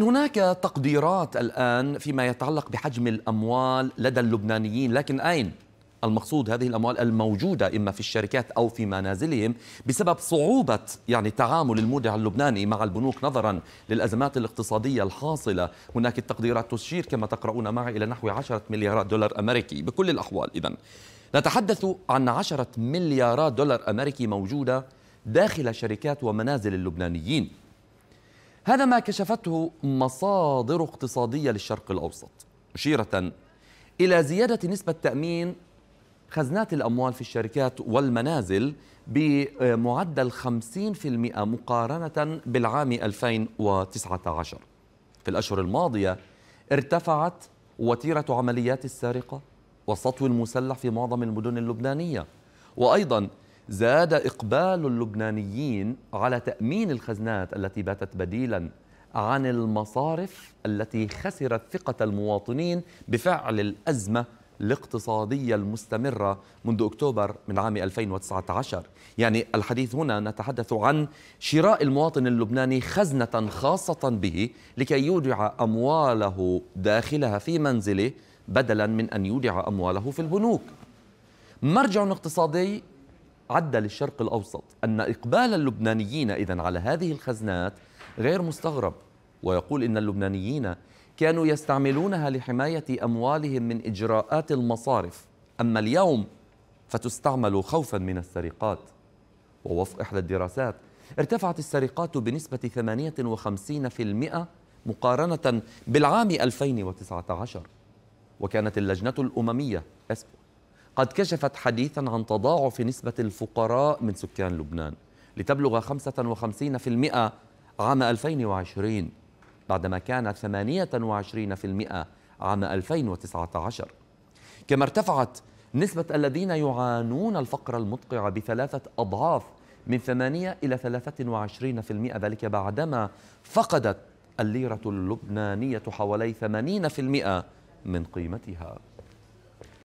هناك تقديرات الآن فيما يتعلق بحجم الأموال لدى اللبنانيين لكن أين؟ المقصود هذه الأموال الموجودة إما في الشركات أو في منازلهم بسبب صعوبة يعني تعامل المودع اللبناني مع البنوك نظرا للأزمات الاقتصادية الحاصلة هناك التقديرات تشير كما تقرؤون معي إلى نحو 10 مليارات دولار أمريكي بكل الأحوال إذا نتحدث عن 10 مليارات دولار أمريكي موجودة داخل شركات ومنازل اللبنانيين هذا ما كشفته مصادر اقتصادية للشرق الأوسط مشيرة إلى زيادة نسبة تأمين خزنات الأموال في الشركات والمنازل بمعدل 50% مقارنة بالعام 2019 في الأشهر الماضية ارتفعت وتيرة عمليات السرقة والسطو المسلح في معظم المدن اللبنانية وأيضا زاد إقبال اللبنانيين على تأمين الخزنات التي باتت بديلا عن المصارف التي خسرت ثقة المواطنين بفعل الأزمة الاقتصادية المستمرة منذ أكتوبر من عام 2019 يعني الحديث هنا نتحدث عن شراء المواطن اللبناني خزنة خاصة به لكي يودع أمواله داخلها في منزله بدلا من أن يودع أمواله في البنوك مرجع اقتصادي عد للشرق الأوسط أن إقبال اللبنانيين إذا على هذه الخزنات غير مستغرب ويقول إن اللبنانيين كانوا يستعملونها لحماية أموالهم من إجراءات المصارف أما اليوم فتستعمل خوفا من السرقات ووفق إحدى الدراسات ارتفعت السرقات بنسبة 58% مقارنة بالعام 2019 وكانت اللجنة الأممية أسبوع قد كشفت حديثا عن تضاعف نسبة الفقراء من سكان لبنان لتبلغ 55% عام 2020 بعدما كانت 28% عام 2019 كما ارتفعت نسبة الذين يعانون الفقر المدقع بثلاثة أضعاف من 8 إلى 23% ذلك بعدما فقدت الليرة اللبنانية حوالي 80% من قيمتها